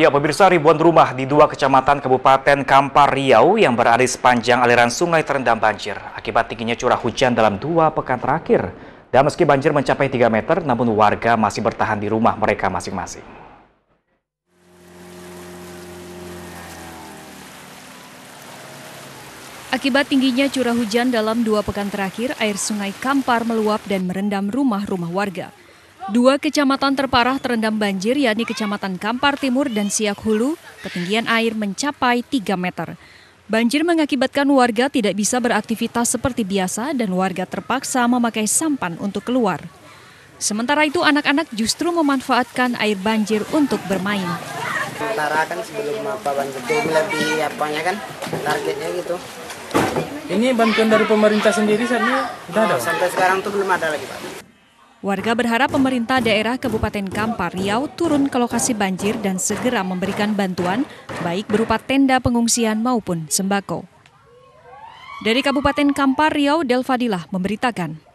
Ya, pemirsa ribuan rumah di dua kecamatan Kabupaten Kampar Riau yang berada sepanjang aliran sungai terendam banjir akibat tingginya curah hujan dalam dua pekan terakhir. Dan meski banjir mencapai 3 meter, namun warga masih bertahan di rumah mereka masing-masing. Akibat tingginya curah hujan dalam dua pekan terakhir, air sungai Kampar meluap dan merendam rumah-rumah warga. Dua kecamatan terparah terendam banjir yakni Kecamatan Kampar Timur dan Siak Hulu, ketinggian air mencapai 3 meter. Banjir mengakibatkan warga tidak bisa beraktivitas seperti biasa dan warga terpaksa memakai sampan untuk keluar. Sementara itu anak-anak justru memanfaatkan air banjir untuk bermain. Sementara kan sebelum apa banjir itu lebih apanya kan targetnya gitu. Ini bantuan dari pemerintah sendiri sana? Ya? oh, sampai sekarang tuh belum ada lagi Pak. Warga berharap pemerintah daerah Kabupaten Kampar Riau turun ke lokasi banjir dan segera memberikan bantuan baik berupa tenda pengungsian maupun sembako. Dari Kabupaten Kampar Riau, Delfadilah memberitakan.